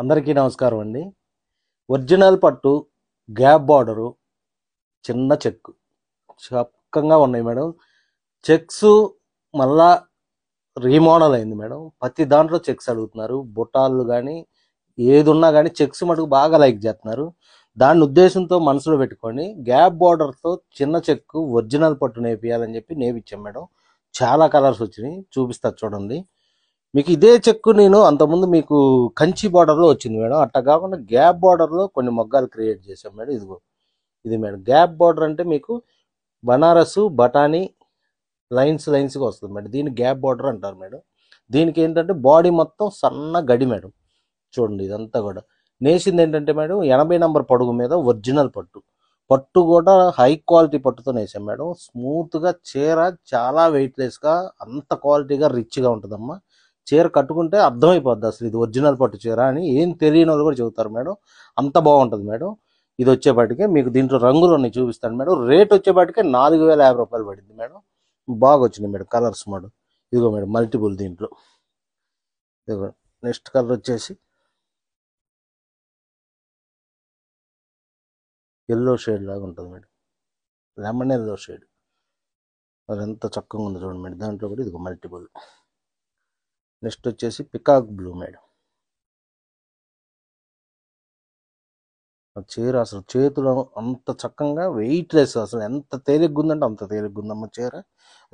అందరికీ నమస్కారం అండి ఒరిజినల్ పట్టు గ్యాప్ బార్డరు చిన్న చెక్ చక్కగా ఉన్నాయి మేడం చెక్స్ మళ్ళా రీమోడల్ అయింది మేడం ప్రతి దాంట్లో చెక్స్ అడుగుతున్నారు బుటాలు కానీ ఏది ఉన్నా కానీ చెక్స్ మటుకు బాగా లైక్ చేస్తున్నారు దాని ఉద్దేశంతో మనసులో పెట్టుకొని గ్యాప్ బార్డర్తో చిన్న చెక్ ఒరిజినల్ పట్టు నేపియాలని చెప్పి నేపిచ్చాం మేడం చాలా కలర్స్ వచ్చినాయి చూపిస్తా చూడండి మీకు ఇదే చెక్కు నేను అంతకుముందు మీకు కంచి బార్డర్లో వచ్చింది మేడం అట్ట కాకుండా గ్యాప్ బార్డర్లో కొన్ని మొగ్గాలు క్రియేట్ చేసాం మేడం ఇదిగో ఇది మేడం గ్యాప్ బార్డర్ అంటే మీకు బనారసు బఠానీ లైన్స్ లైన్స్గా వస్తుంది మేడం దీన్ని గ్యాప్ బార్డర్ అంటారు మేడం దీనికి ఏంటంటే బాడీ మొత్తం సన్న గడి మేడం చూడండి ఇదంతా కూడా నేసింది ఏంటంటే మేడం ఎనభై నంబర్ పడుగు మీద ఒరిజినల్ పట్టు పట్టు కూడా హై క్వాలిటీ పట్టుతో నేసాం మేడం స్మూత్గా చీర చాలా వెయిట్లెస్గా అంత క్వాలిటీగా రిచ్గా ఉంటుందమ్మా చీర కట్టుకుంటే అర్థమైపోద్ది అసలు ఇది ఒరిజినల్ పట్టు చీర అని ఏం తెలియని వాళ్ళు కూడా చెబుతారు మేడం అంత బాగుంటుంది మేడం ఇది వచ్చేపాటికే మీకు దీంట్లో రంగులు ఉన్నాయి చూపిస్తాను మేడం రేట్ వచ్చేపాటికే నాలుగు వేల యాభై రూపాయలు పడింది మేడం బాగా వచ్చినాయి మేడం కలర్స్ మేడం ఇదిగో మేడం మల్టిపుల్ దీంట్లో ఇదిగో నెక్స్ట్ కలర్ వచ్చేసి ఎల్లో షేడ్ లాగా ఉంటుంది మేడం లెమన్ ఎల్లో షేడ్ అది ఎంత చక్కగా ఉంది చూడండి మేడం దాంట్లో కూడా ఇదిగో మల్టిపుల్ నెక్స్ట్ వచ్చేసి పికాక్ బ్లూ మేడం చీర అసలు చేతులు అంత చక్కగా వెయిట్లెస్ అసలు ఎంత తేలిగ్గా ఉందంటే అంత తేలిగ్గా ఉందమ్మ చీర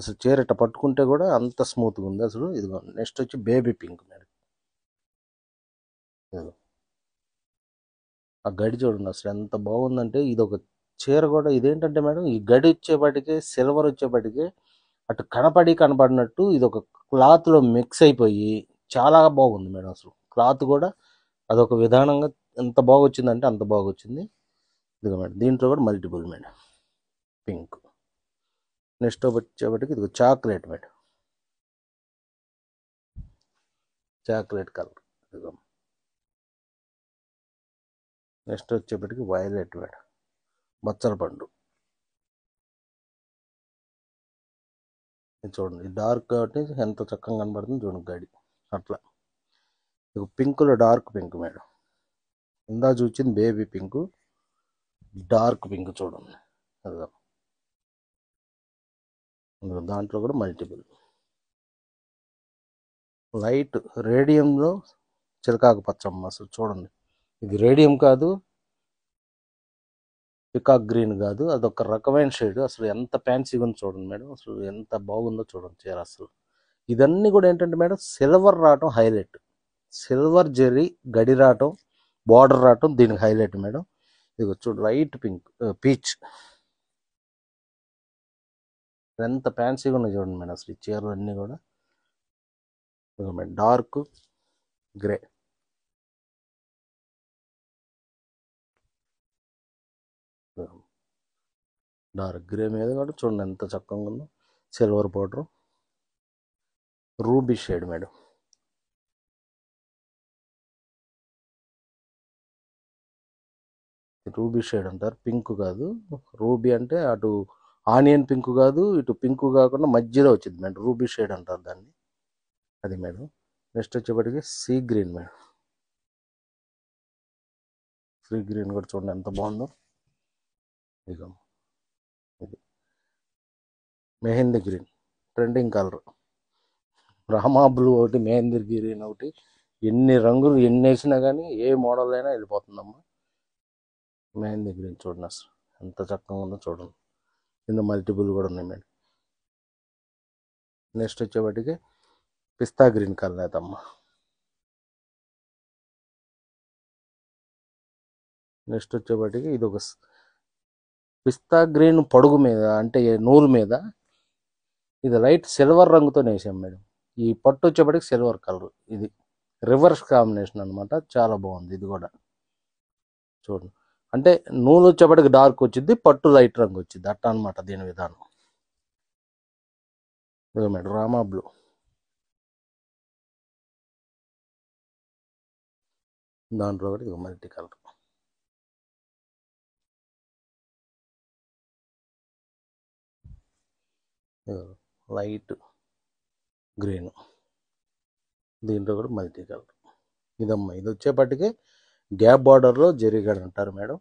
అసలు చీర ఇట్ట పట్టుకుంటే కూడా అంత స్మూత్గా ఉంది అసలు ఇదిగో నెక్స్ట్ వచ్చి బేబీ పింక్ మేడం ఆ గడి చూడండి అసలు ఎంత బాగుందంటే ఇది ఒక చీర కూడా ఇదేంటంటే మేడం ఈ గడి వచ్చేపాటికి సిల్వర్ వచ్చేపాటికి అటు కనపడి కనపడినట్టు ఇది ఒక క్లాత్లో మిక్స్ అయిపోయి చాలా బాగుంది మేడం అసలు క్లాత్ కూడా అదొక విధానంగా ఎంత బాగా వచ్చిందంటే అంత బాగా వచ్చింది ఇదిగో మేడం దీంట్లో కూడా మల్టిపుల్ మేడం పింక్ నెక్స్ట్ వచ్చేపటికి ఇది చాక్లెట్ మేడం చాక్లెట్ కలర్ ఇదిగో నెక్స్ట్ వచ్చేప్పటికి వైలెట్ మేడం బచ్చల పండు చూడండి డార్క్ కాబట్టి ఎంత చక్కగా కనబడుతుంది చూడండి గడి అట్లా ఇక పింకులో డార్క్ పింక్ మేడం ఇందా చూచింది బేబీ పింక్ డార్క్ పింక్ చూడండి అదిగో దాంట్లో కూడా మల్టిపుల్ లైట్ రేడియంలో చిలకాకు పచ్చమ్మ అసలు చూడండి ఇది రేడియం కాదు పికాక్ గ్రీన్ కాదు అదొక రకమైన షేడ్ అసలు ఎంత ఫ్యాన్సీగా ఉందో చూడండి మేడం అసలు ఎంత బాగుందో చూడండి చీర అసలు ఇదన్నీ కూడా ఏంటంటే మేడం సిల్వర్ రావటం హైలైట్ సిల్వర్ జెర్రీ గడి రావటం బార్డర్ రావటం దీనికి హైలైట్ మేడం ఇది చూడు లైట్ పింక్ పీచ్ ఎంత ఫ్యాన్సీగా ఉన్నాయి చూడండి మేడం అసలు ఈ చీరలు అన్నీ కూడా madam dark grey dark grey మీద కూడా చూడండి ఎంత చక్కగా ఉందో silver powder ruby shade madam ruby shade అంటారు పింక్ కాదు రూబీ అంటే అటు ఆనియన్ పింక్ కాదు ఇటు పింక్ కాకుండా మధ్యలో వచ్చింది మేడం రూబీ షేడ్ అంటారు దాన్ని అది మేడం నెక్స్ట్ వచ్చేప్పటికి sea green madam sea green కూడా చూడండి ఎంత బాగుందో ఇక ఇది mehndi green trending colour rama blue ఒకటి మెహందీ గ్రీన్ ఒకటి ఎన్ని రంగులు ఎన్ని వేసినా కానీ ఏ మోడల్ అయినా వెళ్ళిపోతుందమ్మా మెహందీ గ్రీన్ చూడండి అసలు ఎంత చక్కగా ఉందో చూడండి కింద మల్టిపుల్ కూడా ఉన్నాయి మేడం నెక్స్ట్ వచ్చేవాటికి పిస్తా గ్రీన్ కలర్ అవుతమ్మా నెక్స్ట్ వచ్చేవాటికి ఇది ఒక పిస్తా గ్రీన్ పొడుగు మీద అంటే నూలు మీద ఇది లైట్ సిల్వర్ రంగుతో నేసాం మేడం ఈ పట్టు వచ్చేప్పటికి సిల్వర్ కలర్ ఇది రివర్స్ కాంబినేషన్ అనమాట చాలా బాగుంది ఇది కూడా చూడండి అంటే నూలు వచ్చేప్పటికి డార్క్ వచ్చింది పట్టు లైట్ రంగు వచ్చింది అట్ట అనమాట దీని విధానం మేడం రామా బ్లూ దాంట్లో కూడా ఇదిగో మల్టీ కలర్ లైట్ గ్రీన్ దీంట్లో కూడా మల్టీ కలర్ ఇదమ్మా ఇది వచ్చేపటికి గ్యాప్ బార్డర్లో జరిగాడు అంటారు మేడం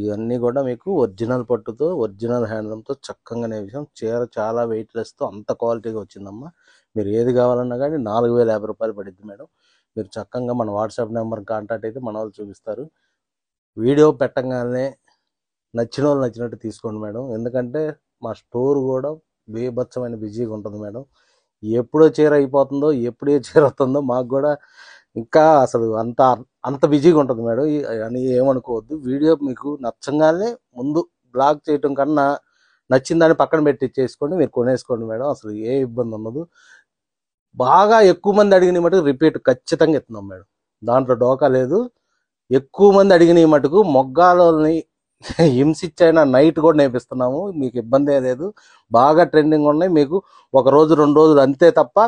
ఇవన్నీ కూడా మీకు ఒరిజినల్ పట్టుతో ఒరిజినల్ హ్యాండ్లూమ్తో చక్కగా విషయం చీర చాలా వెయిట్లెస్తో అంత క్వాలిటీగా వచ్చిందమ్మా మీరు ఏది కావాలన్నా కానీ నాలుగు వేల యాభై రూపాయలు పడింది మేడం మీరు చక్కగా మన వాట్సాప్ నెంబర్ కాంటాక్ట్ అయితే మన వాళ్ళు చూపిస్తారు వీడియో పెట్టగానే నచ్చిన వాళ్ళు నచ్చినట్టు తీసుకోండి మేడం ఎందుకంటే మా స్టోర్ కూడా బీభత్సమైన బిజీగా ఉంటుంది మేడం ఎప్పుడో చీర అయిపోతుందో ఎప్పుడే చీర అవుతుందో మాకు కూడా ఇంకా అసలు అంత అంత బిజీగా ఉంటుంది మేడం అని ఏమనుకోవద్దు వీడియో మీకు నచ్చంగానే ముందు బ్లాగ్ చేయటం కన్నా నచ్చిందని పక్కన పెట్టి ఇచ్చేసుకోండి మీరు కొనేసుకోండి మేడం అసలు ఏ ఇబ్బంది ఉండదు బాగా ఎక్కువ మంది అడిగిన మటుకు రిపీట్ ఖచ్చితంగా ఇస్తున్నాం మేడం దాంట్లో డోకా లేదు ఎక్కువ మంది అడిగిన మటుకు మొగ్గాలని హింసించైనా నైట్ కూడా నేర్పిస్తున్నాము మీకు ఇబ్బంది లేదు బాగా ట్రెండింగ్ ఉన్నాయి మీకు ఒక రోజు రెండు రోజులు అంతే తప్ప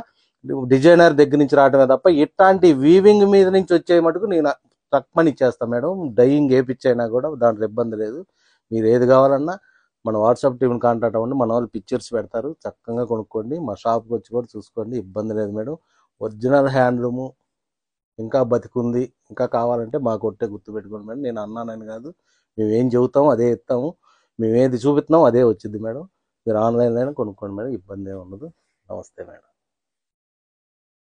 డిజైనర్ దగ్గర నుంచి రావడమే తప్ప ఇట్లాంటి వీవింగ్ మీద నుంచి వచ్చే మటుకు నేను తక్కువని ఇచ్చేస్తాను మేడం డైయింగ్ వేపించైనా కూడా దాంట్లో ఇబ్బంది లేదు మీరు ఏది కావాలన్నా మన వాట్సాప్ టీమ్ని కాంటాక్ట్ అవ్వండి మన వాళ్ళు పిక్చర్స్ పెడతారు చక్కగా కొనుక్కోండి మా షాప్కి వచ్చి కూడా చూసుకోండి ఇబ్బంది లేదు మేడం ఒరిజినల్ హ్యాండ్లూము ఇంకా బతికుంది ఇంకా కావాలంటే మా కొట్టే గుర్తుపెట్టుకోండి మేడం నేను అన్నానని కాదు మేము ఏం చెబుతాము అదే ఇస్తాము మేము ఏది చూపిస్తున్నాము అదే వచ్చింది మేడం మీరు అయినా కొనుక్కోండి మేడం ఇబ్బంది ఏమి ఉండదు నమస్తే మేడం